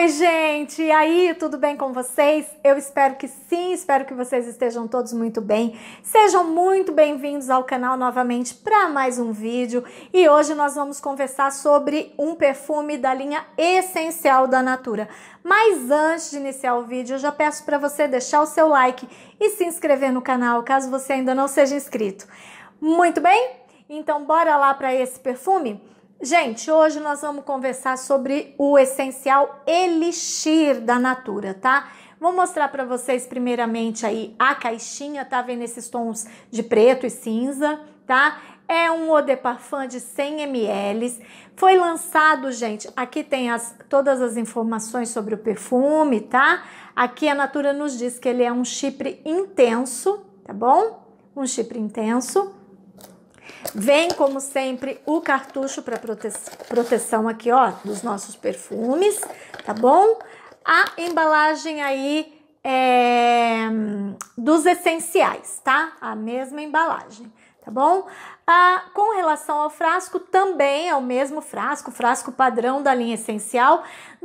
Oi, gente! E aí, tudo bem com vocês? Eu espero que sim, espero que vocês estejam todos muito bem. Sejam muito bem-vindos ao canal novamente para mais um vídeo e hoje nós vamos conversar sobre um perfume da linha essencial da Natura. Mas antes de iniciar o vídeo, eu já peço para você deixar o seu like e se inscrever no canal caso você ainda não seja inscrito. Muito bem? Então, bora lá para esse perfume? Gente, hoje nós vamos conversar sobre o essencial elixir da Natura, tá? Vou mostrar para vocês primeiramente aí a caixinha, tá vendo esses tons de preto e cinza, tá? É um eau de parfum de 100 ml. Foi lançado, gente, aqui tem as, todas as informações sobre o perfume, tá? Aqui a Natura nos diz que ele é um chipre intenso, tá bom? Um chipre intenso. Vem, como sempre, o cartucho para prote proteção aqui, ó, dos nossos perfumes, tá bom? A embalagem aí é, dos essenciais, tá? A mesma embalagem, tá bom? Ah, com relação ao frasco, também é o mesmo frasco, frasco padrão da linha essencial,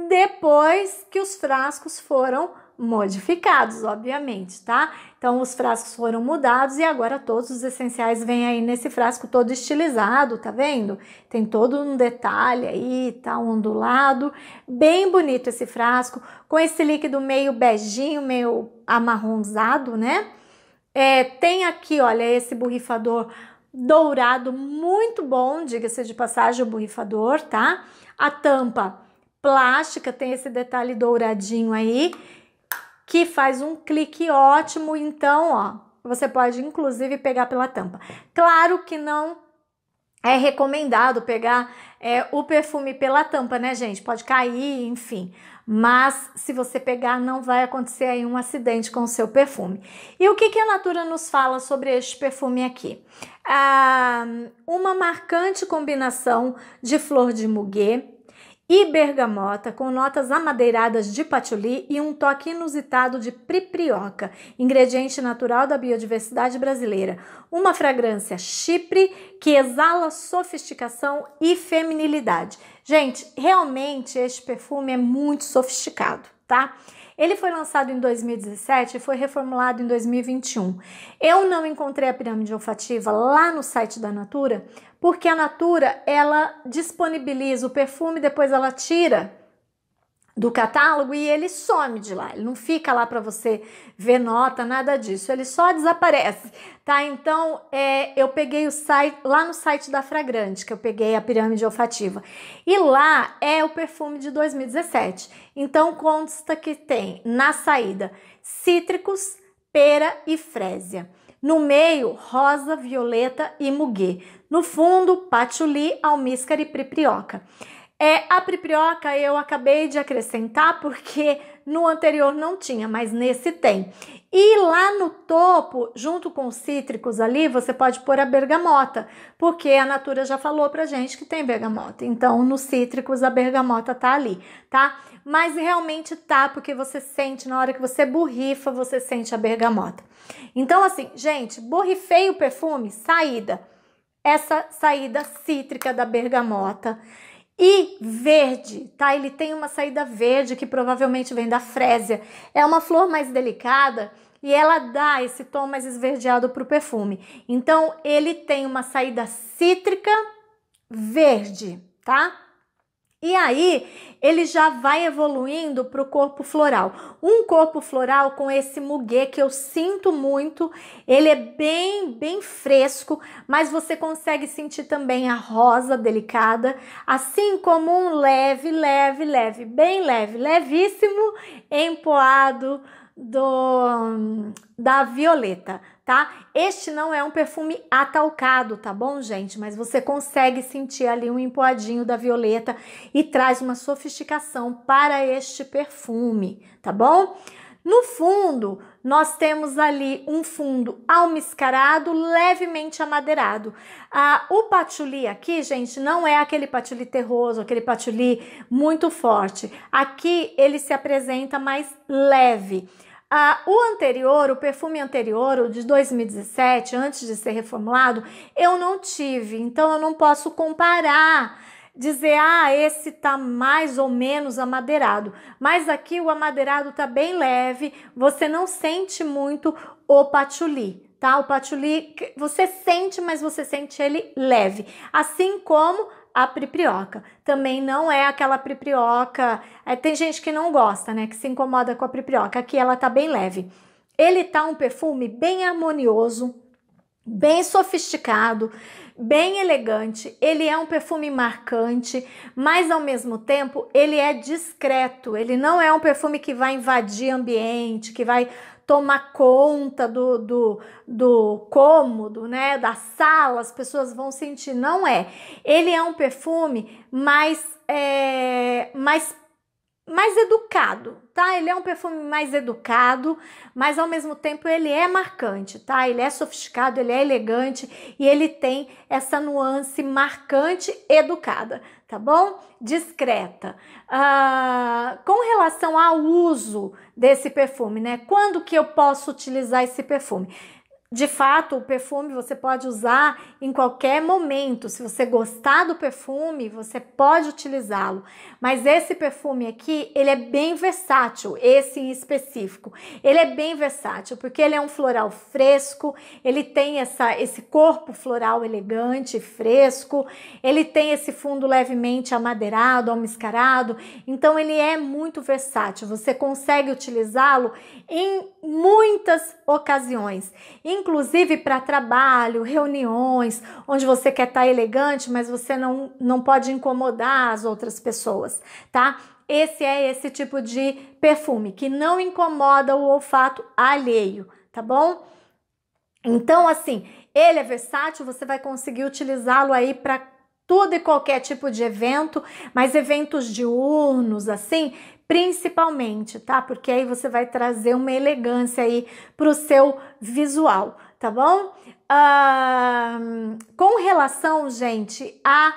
depois que os frascos foram modificados, obviamente, tá? Então os frascos foram mudados e agora todos os essenciais vêm aí nesse frasco todo estilizado, tá vendo? Tem todo um detalhe aí, tá ondulado, bem bonito esse frasco, com esse líquido meio beijinho, meio amarronzado, né? É, tem aqui, olha, esse borrifador dourado, muito bom, diga-se de passagem, o borrifador, tá? A tampa plástica tem esse detalhe douradinho aí que faz um clique ótimo. Então, ó, você pode inclusive pegar pela tampa. Claro que não é recomendado pegar é, o perfume pela tampa, né, gente? Pode cair, enfim. Mas se você pegar, não vai acontecer aí um acidente com o seu perfume. E o que, que a Natura nos fala sobre este perfume aqui? Ah, uma marcante combinação de flor de muguê, e bergamota, com notas amadeiradas de patchouli e um toque inusitado de priprioca, ingrediente natural da biodiversidade brasileira. Uma fragrância chipre que exala sofisticação e feminilidade. Gente, realmente este perfume é muito sofisticado, tá? Ele foi lançado em 2017 e foi reformulado em 2021. Eu não encontrei a pirâmide olfativa lá no site da Natura, porque a Natura ela disponibiliza o perfume, depois ela tira do catálogo e ele some de lá. Ele não fica lá para você ver nota, nada disso. Ele só desaparece, tá? Então, é, eu peguei o site lá no site da Fragrante, que eu peguei a pirâmide olfativa. E lá é o perfume de 2017. Então, consta que tem na saída cítricos, pera e frésia. No meio, rosa, violeta e muguê. No fundo, patchouli, almíscar e priprioca. É, a priprioca eu acabei de acrescentar porque no anterior não tinha, mas nesse tem. E lá no topo, junto com os cítricos ali, você pode pôr a bergamota, porque a Natura já falou pra gente que tem bergamota. Então, nos cítricos a bergamota tá ali, tá? Mas realmente tá, porque você sente na hora que você borrifa, você sente a bergamota. Então, assim, gente, borrifei o perfume, saída. Essa saída cítrica da bergamota e verde, tá? Ele tem uma saída verde que provavelmente vem da frésia. É uma flor mais delicada e ela dá esse tom mais esverdeado para o perfume. Então ele tem uma saída cítrica verde, tá? E aí, ele já vai evoluindo para o corpo floral. Um corpo floral com esse muguê que eu sinto muito, ele é bem, bem fresco, mas você consegue sentir também a rosa delicada, assim como um leve, leve, leve, bem leve, levíssimo empoado do da violeta tá? Este não é um perfume atalcado, tá bom, gente? Mas você consegue sentir ali um empoadinho da violeta e traz uma sofisticação para este perfume, tá bom? No fundo, nós temos ali um fundo almiscarado, levemente amadeirado. Ah, o patchouli aqui, gente, não é aquele patchouli terroso, aquele patchouli muito forte. Aqui ele se apresenta mais leve o anterior, o perfume anterior, o de 2017, antes de ser reformulado, eu não tive, então eu não posso comparar dizer, ah, esse tá mais ou menos amadeirado. Mas aqui o amadeirado tá bem leve, você não sente muito o patchouli, tá? O patchouli você sente, mas você sente ele leve. Assim como a priprioca. Também não é aquela priprioca. É, tem gente que não gosta, né? Que se incomoda com a priprioca. Aqui ela tá bem leve. Ele tá um perfume bem harmonioso, bem sofisticado, bem elegante. Ele é um perfume marcante, mas ao mesmo tempo ele é discreto. Ele não é um perfume que vai invadir ambiente, que vai tomar conta do, do, do cômodo, né? Da sala, as pessoas vão sentir. Não é. Ele é um perfume mais, é, mais mais educado, tá? Ele é um perfume mais educado, mas ao mesmo tempo ele é marcante, tá? Ele é sofisticado, ele é elegante e ele tem essa nuance marcante, educada, tá bom? Discreta. Ah, com relação ao uso desse perfume, né? Quando que eu posso utilizar esse perfume? De fato, o perfume você pode usar em qualquer momento. Se você gostar do perfume, você pode utilizá-lo. Mas esse perfume aqui, ele é bem versátil, esse em específico. Ele é bem versátil porque ele é um floral fresco, ele tem essa, esse corpo floral elegante, fresco, ele tem esse fundo levemente amadeirado, almiscarado. Então ele é muito versátil. Você consegue utilizá-lo em muitas ocasiões. Em inclusive para trabalho, reuniões, onde você quer estar tá elegante, mas você não, não pode incomodar as outras pessoas, tá? Esse é esse tipo de perfume que não incomoda o olfato alheio, tá bom? Então, assim, ele é versátil, você vai conseguir utilizá-lo aí para todo e qualquer tipo de evento, mas eventos diurnos, assim, principalmente, tá? Porque aí você vai trazer uma elegância aí para o seu visual, tá bom? com relação, gente, a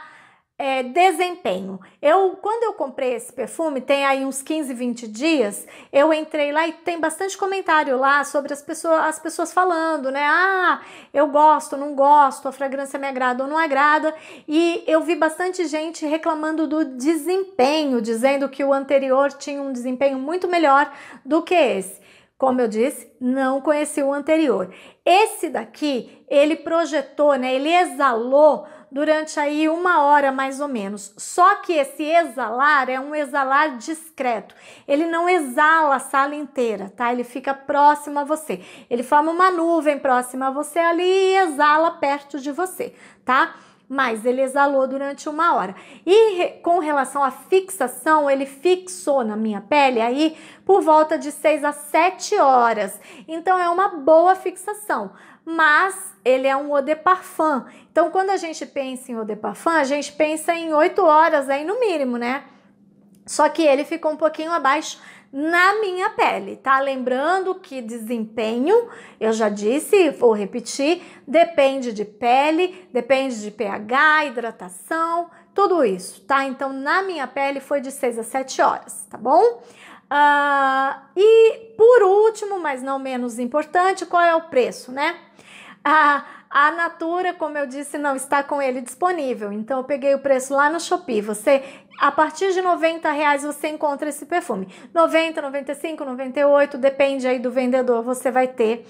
é, desempenho. Eu, quando eu comprei esse perfume, tem aí uns 15, 20 dias, eu entrei lá e tem bastante comentário lá sobre as pessoas, as pessoas falando, né? Ah, eu gosto, não gosto, a fragrância me agrada ou não agrada. E eu vi bastante gente reclamando do desempenho, dizendo que o anterior tinha um desempenho muito melhor do que esse. Como eu disse, não conheci o anterior. Esse daqui, ele projetou, né? Ele exalou durante aí uma hora mais ou menos. Só que esse exalar é um exalar discreto. Ele não exala a sala inteira, tá? Ele fica próximo a você. Ele forma uma nuvem próxima a você ali e exala perto de você, tá? mas ele exalou durante uma hora. E com relação à fixação, ele fixou na minha pele aí por volta de 6 a 7 horas. Então é uma boa fixação mas ele é um eau de parfum. Então, quando a gente pensa em eau de parfum, a gente pensa em 8 horas aí no mínimo, né? Só que ele ficou um pouquinho abaixo na minha pele, tá? Lembrando que desempenho, eu já disse, vou repetir, depende de pele, depende de pH, hidratação, tudo isso, tá? Então, na minha pele foi de 6 a 7 horas, tá bom? Uh, e por último, mas não menos importante, qual é o preço, né? A, a Natura, como eu disse, não está com ele disponível. Então eu peguei o preço lá no Shopee. Você, a partir de 90 reais, você encontra esse perfume. 90, 95, 98, depende aí do vendedor, você vai ter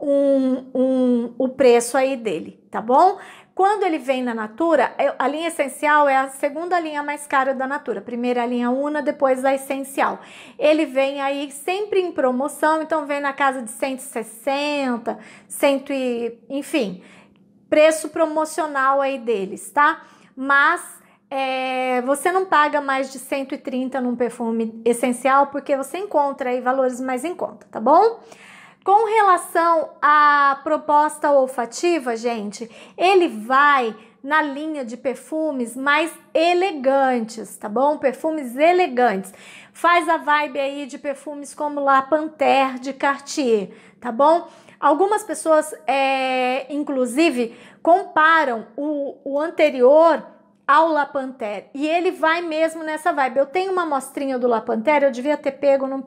um, um, o preço aí dele, tá bom? Quando ele vem na Natura, é, a linha essencial é a segunda linha mais cara da Natura. Primeira linha Una, depois a essencial. Ele vem aí sempre em promoção, então vem na casa de 160, 100 e, enfim, preço promocional aí deles, tá? Mas é, você não paga mais de 130 num perfume essencial, porque você encontra aí valores mais em conta, tá bom? Com relação à proposta olfativa, gente, ele vai na linha de perfumes mais elegantes, tá bom? Perfumes elegantes. Faz a vibe aí de perfumes como La Panthère de Cartier, tá bom? Algumas pessoas, é, inclusive, comparam o, o anterior ao Lapanter. E ele vai mesmo nessa vibe. Eu tenho uma mostrinha do Lapanter, eu devia ter pego, não,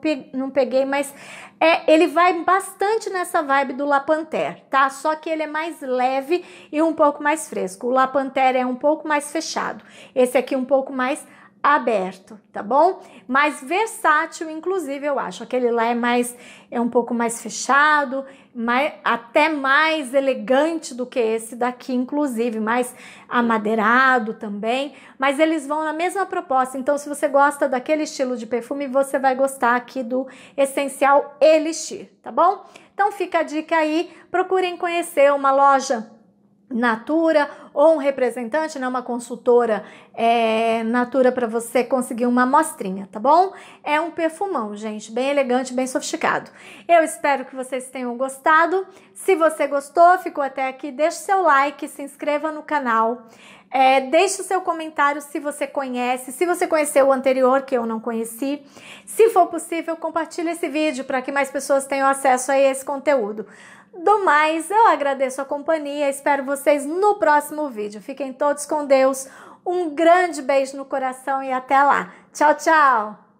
peguei, mas é, ele vai bastante nessa vibe do Lapanter, tá? Só que ele é mais leve e um pouco mais fresco. O Lapanter é um pouco mais fechado. Esse aqui é um pouco mais aberto, tá bom? Mais versátil, inclusive, eu acho. Aquele lá é mais é um pouco mais fechado, mais, até mais elegante do que esse daqui, inclusive, mais amadeirado também. Mas eles vão na mesma proposta. Então, se você gosta daquele estilo de perfume, você vai gostar aqui do essencial Elixir, tá bom? Então fica a dica aí, procurem conhecer uma loja Natura ou um representante, né, uma consultora é, Natura para você conseguir uma amostrinha, tá bom? É um perfumão, gente, bem elegante, bem sofisticado. Eu espero que vocês tenham gostado. Se você gostou, ficou até aqui, deixe seu like, se inscreva no canal. É, deixe o seu comentário se você conhece, se você conheceu o anterior que eu não conheci. Se for possível, compartilhe esse vídeo para que mais pessoas tenham acesso a esse conteúdo. Do mais, eu agradeço a companhia, espero vocês no próximo vídeo. Fiquem todos com Deus, um grande beijo no coração e até lá. Tchau, tchau!